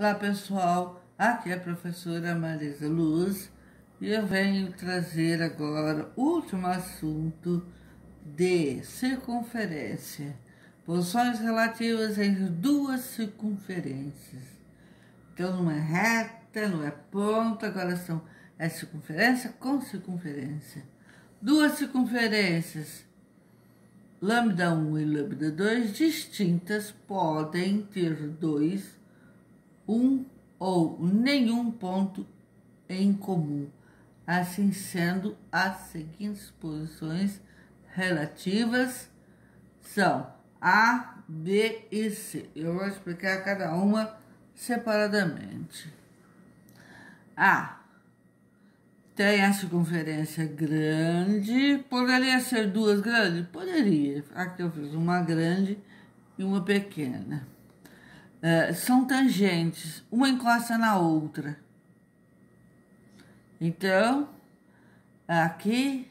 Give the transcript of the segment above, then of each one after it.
Olá pessoal, aqui é a professora Marisa Luz e eu venho trazer agora o último assunto de circunferência, posições relativas entre duas circunferências. Então não é reta, não é ponta agora são é circunferência com circunferência. Duas circunferências, lambda 1 e lambda 2, distintas, podem ter dois um ou nenhum ponto em comum. Assim sendo, as seguintes posições relativas são A, B e C. Eu vou explicar cada uma separadamente. A tem a circunferência grande, poderia ser duas grandes? Poderia. Aqui eu fiz uma grande e uma pequena. É, são tangentes, uma encosta na outra. Então, aqui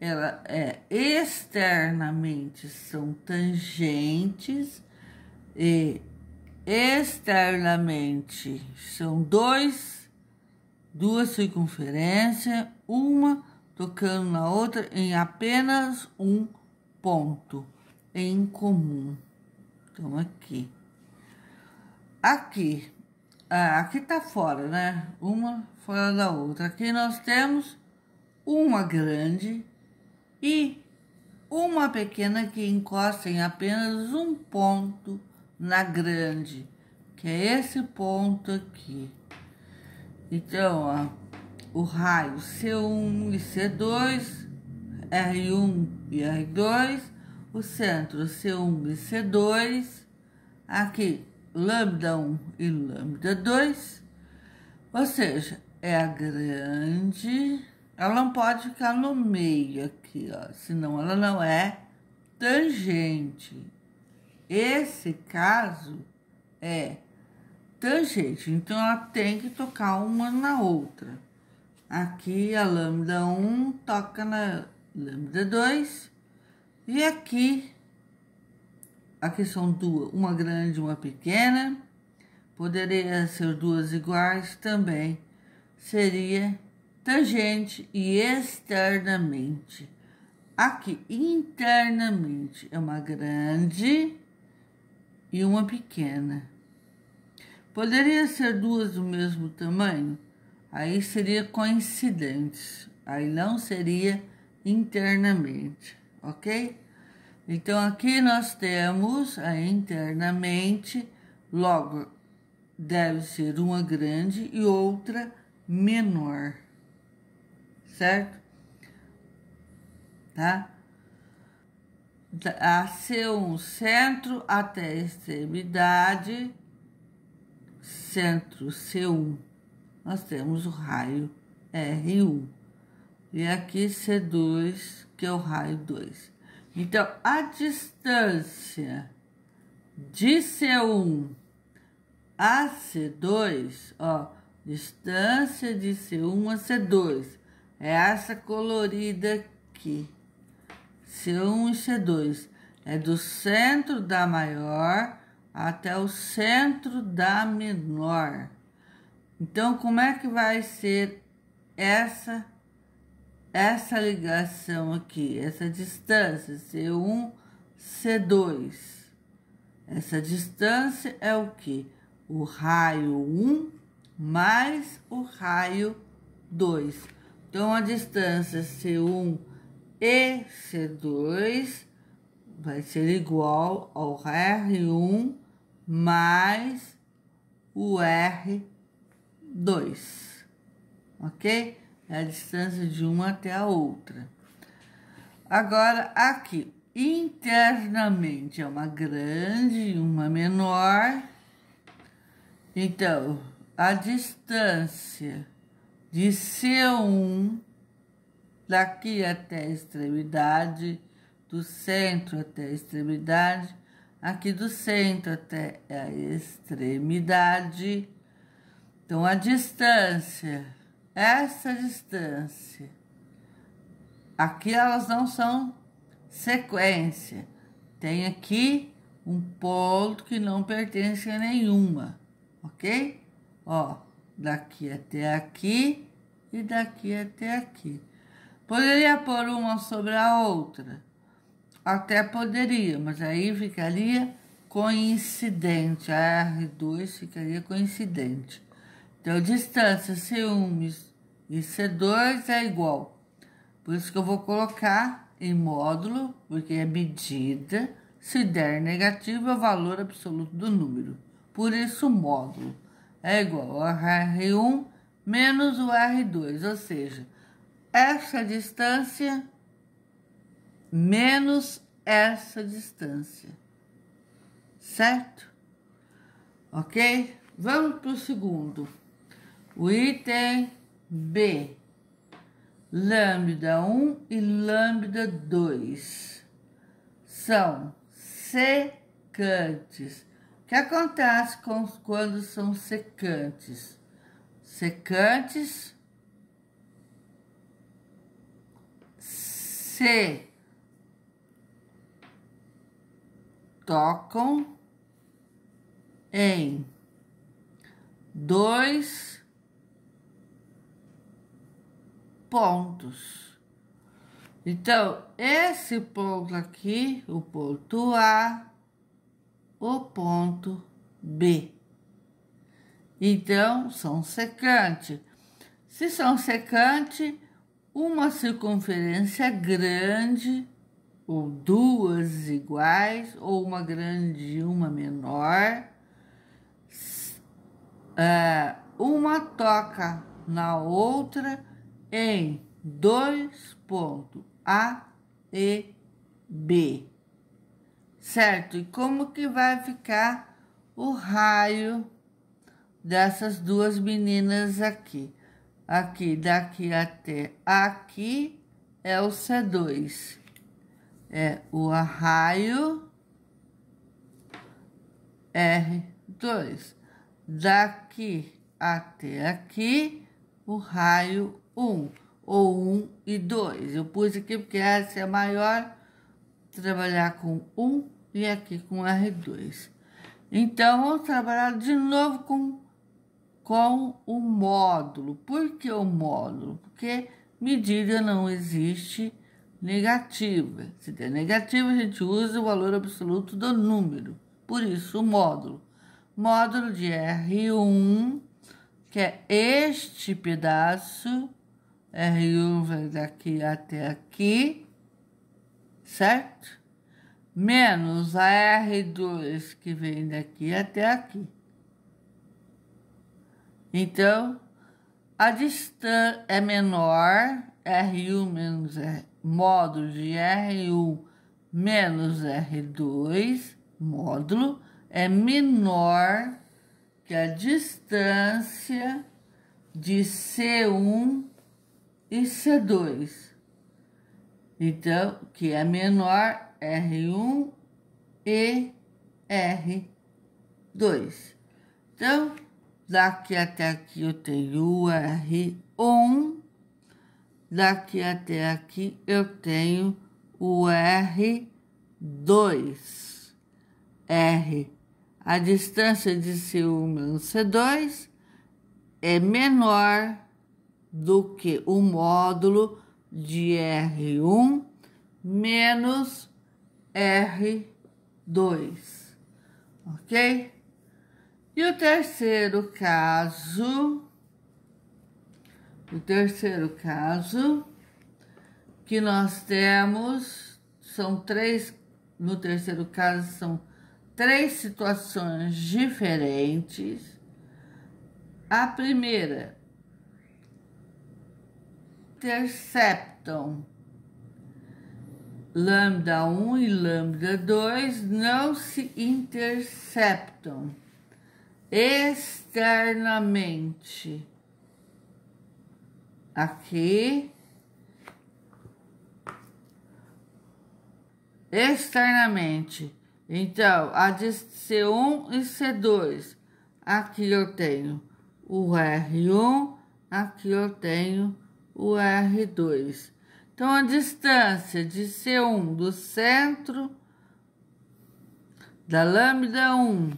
ela é externamente são tangentes e externamente são dois duas circunferências, uma tocando na outra em apenas um ponto em comum. Então aqui Aqui, ah, aqui tá fora, né? Uma fora da outra. Aqui nós temos uma grande e uma pequena que encosta em apenas um ponto na grande, que é esse ponto aqui. Então, ó, o raio C1 e C2, R1 e R2, o centro C1 e C2, aqui lambda 1 e lambda 2, ou seja, é a grande, ela não pode ficar no meio aqui, ó, senão ela não é tangente. Esse caso é tangente, então ela tem que tocar uma na outra. Aqui a lambda 1 toca na lambda 2 e aqui aqui são duas, uma grande e uma pequena, poderia ser duas iguais também, seria tangente e externamente. Aqui, internamente, é uma grande e uma pequena. Poderia ser duas do mesmo tamanho? Aí seria coincidentes, aí não seria internamente, ok? Então, aqui nós temos é, internamente, logo, deve ser uma grande e outra menor, certo? Tá? A C1, centro até extremidade, centro C1, nós temos o raio R1. E aqui C2, que é o raio 2. Então, a distância de C1 a C2, ó, distância de C1 a C2, é essa colorida aqui. C1 e C2 é do centro da maior até o centro da menor. Então, como é que vai ser essa essa ligação aqui, essa distância, C1, C2. Essa distância é o que? O raio 1 mais o raio 2. Então, a distância C1 e C2 vai ser igual ao R1 mais o R2, ok? é a distância de uma até a outra. Agora, aqui, internamente, é uma grande e uma menor. Então, a distância de C1 daqui até a extremidade, do centro até a extremidade, aqui do centro até a extremidade. Então, a distância essa distância. Aqui elas não são sequência. Tem aqui um ponto que não pertence a nenhuma, ok? Ó, daqui até aqui e daqui até aqui. Poderia pôr uma sobre a outra? Até poderia, mas aí ficaria coincidente. A R2 ficaria coincidente. Então, distância, ciúmes e C2 é igual. Por isso que eu vou colocar em módulo, porque é medida. Se der negativo, é o valor absoluto do número. Por isso, módulo é igual a R1 menos o R2, ou seja, essa distância menos essa distância. Certo? Ok? Vamos para o segundo. O item B, lambda 1 e lambda 2 são secantes. O que acontece com, quando são secantes? Secantes. Se tocam em dois pontos. Então, esse ponto aqui, o ponto A, o ponto B. Então, são secantes. Se são secantes, uma circunferência grande, ou duas iguais, ou uma grande e uma menor, eh, uma toca na outra em dois pontos A e B, certo? E como que vai ficar o raio dessas duas meninas aqui? Aqui, daqui até aqui é o C2, é o raio R2. Daqui até aqui, o raio 1 ou 1 e 2. Eu pus aqui porque essa é maior, trabalhar com 1 e aqui com R2. Então, vamos trabalhar de novo com, com o módulo. Por que o módulo? Porque medida não existe negativa. Se der negativa, a gente usa o valor absoluto do número. Por isso, o módulo. Módulo de R1, que é este pedaço, R1 vai daqui até aqui, certo? Menos a R2 que vem daqui até aqui. Então, a distância é menor, R1 menos R, módulo de R1 menos R2, módulo, é menor que a distância de C1 e C2. É então, que é menor R1 e R2. Então, daqui até aqui eu tenho o R1, daqui até aqui eu tenho o R2. R, a distância de C1 menos C2 é menor do que o módulo de R1 menos R2, ok? E o terceiro caso, o terceiro caso que nós temos são três, no terceiro caso são três situações diferentes. A primeira interceptam. Lambda 1 e lambda 2 não se interceptam externamente. Aqui, externamente. Então, a de C1 e C2. Aqui eu tenho o R1, aqui eu tenho o R2. Então, a distância de C1 do centro da lambda 1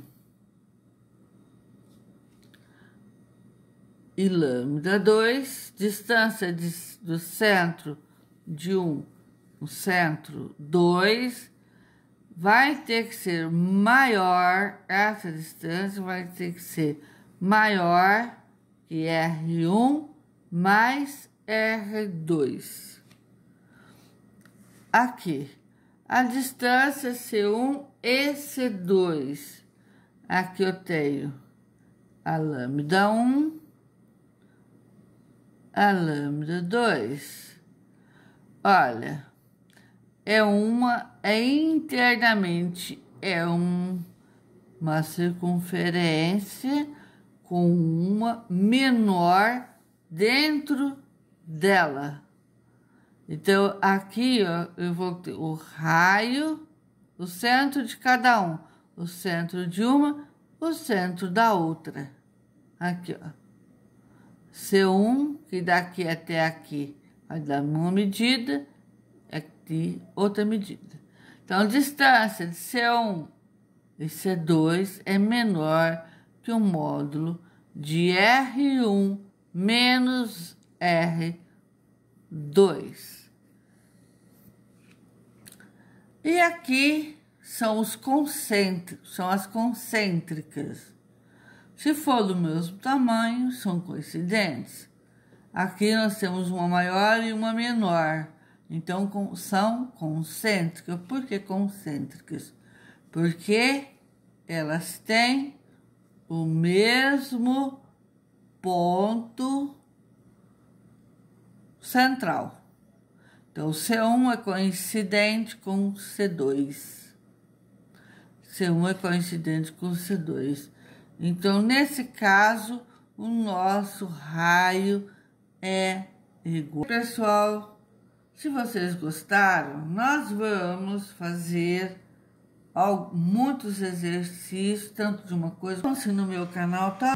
e lambda 2, distância de, do centro de 1, o centro 2, vai ter que ser maior, essa distância vai ter que ser maior que R1 mais R2. Aqui, a distância C1 e C2. Aqui eu tenho a lambda 1, a lambda 2. Olha, é uma, é internamente, é um, uma circunferência com uma menor dentro dela. Então, aqui ó, eu vou ter o raio, o centro de cada um, o centro de uma, o centro da outra. Aqui, ó. C1, que daqui até aqui vai dar uma medida, aqui é outra medida. Então, a distância de C1 e C2 é menor que o módulo de R1 menos R2. E aqui são os concêntricos, são as concêntricas. Se for do mesmo tamanho, são coincidentes. Aqui nós temos uma maior e uma menor. Então, são concêntricas. Por que concêntricas? Porque elas têm o mesmo ponto central. Então, C1 é coincidente com C2. C1 é coincidente com C2. Então, nesse caso, o nosso raio é igual. Pessoal, se vocês gostaram, nós vamos fazer muitos exercícios, tanto de uma coisa como assim no meu canal, tá?